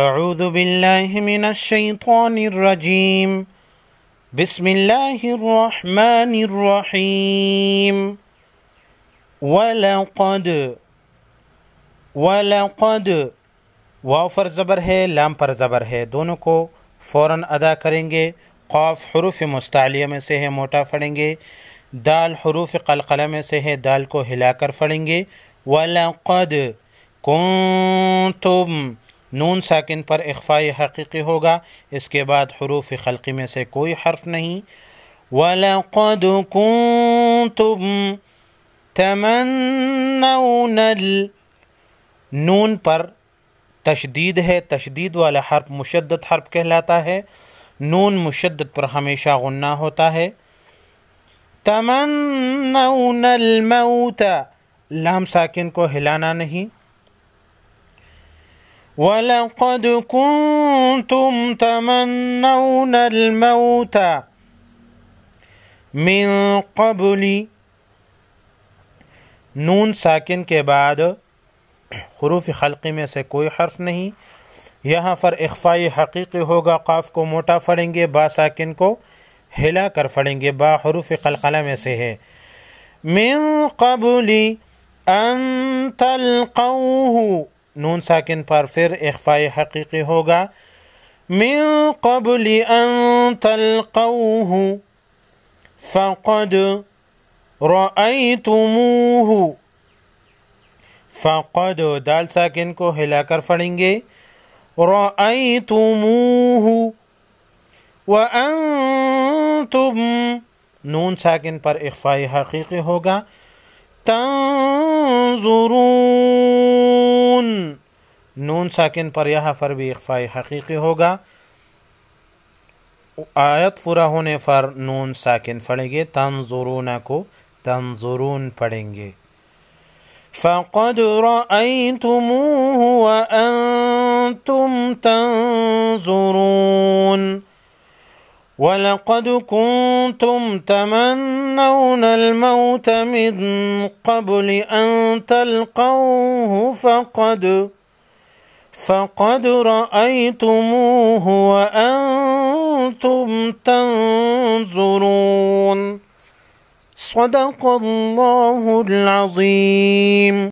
اعوذ باللہ من الشیطان الرجیم بسم اللہ الرحمن الرحیم ولقد ولقد واو پر زبر ہے لام پر زبر ہے دونوں کو فوراً ادا کریں گے قاف حروف مستعلیہ میں سے ہے موٹا پھڑیں گے دال حروف قلقلہ میں سے ہے دال کو ہلا کر پھڑیں گے ولقد لَقد نون ساکن پر اخفائی حقیقی ہوگا اس کے بعد حروف خلقی میں سے کوئی حرف نہیں وَلَقَدْ كُنْتُمْ تَمَنَّوْنَ نون پر تشدید ہے تشدید والا حرف مشدد حرف کہلاتا ہے نون مشدد پر ہمیشہ غنہ ہوتا ہے تمنون الموت لام ساکن کو ہلانا نہیں تم تَمَنَّوْنَ الْمَوْتَ من قبلی نون ساکن کے بعد حروف خلقی میں سے کوئی حرف نہیں یہاں پر اخفائی حقیقی ہوگا قاف کو موٹا پھڑیں گے با ساکن کو ہلا کر پھڑیں گے با حروف خلقلہ میں سے ہے من قبلی ان نون ساکن پر پھر اقفا حقیقی ہوگا من قبل ان تلقوه فقد رأيتموه فقد دال ساکن کو ہلا کر پڑھیں گے رأيتموه وأنتم نون ساکن پر اقفا حقیقی ہوگا تنظرون نون ساکن پر یہ حفر بھی اخفائی حقیقی ہوگا آیت پورا ہونے پر نون ساکن پڑھیں گے تنظرون کو تنظرون پڑھیں گے فقد رأيتموه وأنتم تنظرون ولقد كنتم تمنون الموت من قبل أن تلقوه فقد رأيتموه فقد رأيتموه وأنتم تنظرون صدق الله العظيم